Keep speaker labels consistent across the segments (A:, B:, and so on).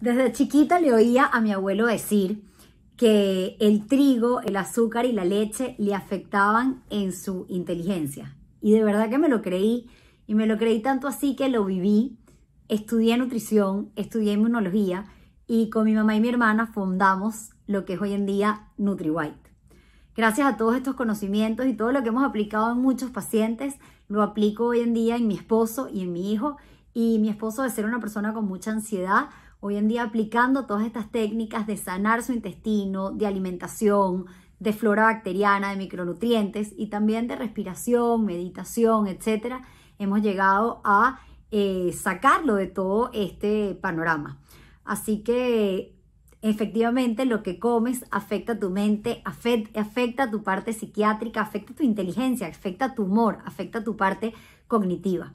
A: Desde chiquita le oía a mi abuelo decir que el trigo, el azúcar y la leche le afectaban en su inteligencia. Y de verdad que me lo creí. Y me lo creí tanto así que lo viví. Estudié nutrición, estudié inmunología y con mi mamá y mi hermana fundamos lo que es hoy en día NutriWhite. Gracias a todos estos conocimientos y todo lo que hemos aplicado en muchos pacientes, lo aplico hoy en día en mi esposo y en mi hijo y mi esposo de ser una persona con mucha ansiedad, hoy en día aplicando todas estas técnicas de sanar su intestino, de alimentación, de flora bacteriana, de micronutrientes y también de respiración, meditación, etcétera, hemos llegado a eh, sacarlo de todo este panorama. Así que efectivamente lo que comes afecta tu mente, afecta, afecta tu parte psiquiátrica, afecta tu inteligencia, afecta tu humor, afecta tu parte cognitiva.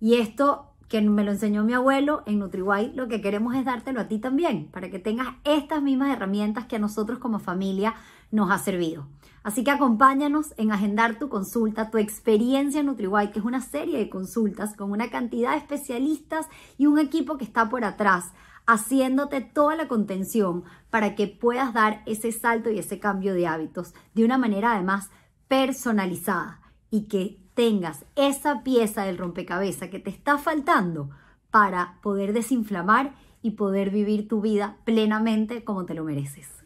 A: Y esto que me lo enseñó mi abuelo en NutriWay, lo que queremos es dártelo a ti también, para que tengas estas mismas herramientas que a nosotros como familia nos ha servido. Así que acompáñanos en agendar tu consulta, tu experiencia en NutriWay, que es una serie de consultas con una cantidad de especialistas y un equipo que está por atrás, haciéndote toda la contención para que puedas dar ese salto y ese cambio de hábitos de una manera además personalizada y que tengas esa pieza del rompecabezas que te está faltando para poder desinflamar y poder vivir tu vida plenamente como te lo mereces.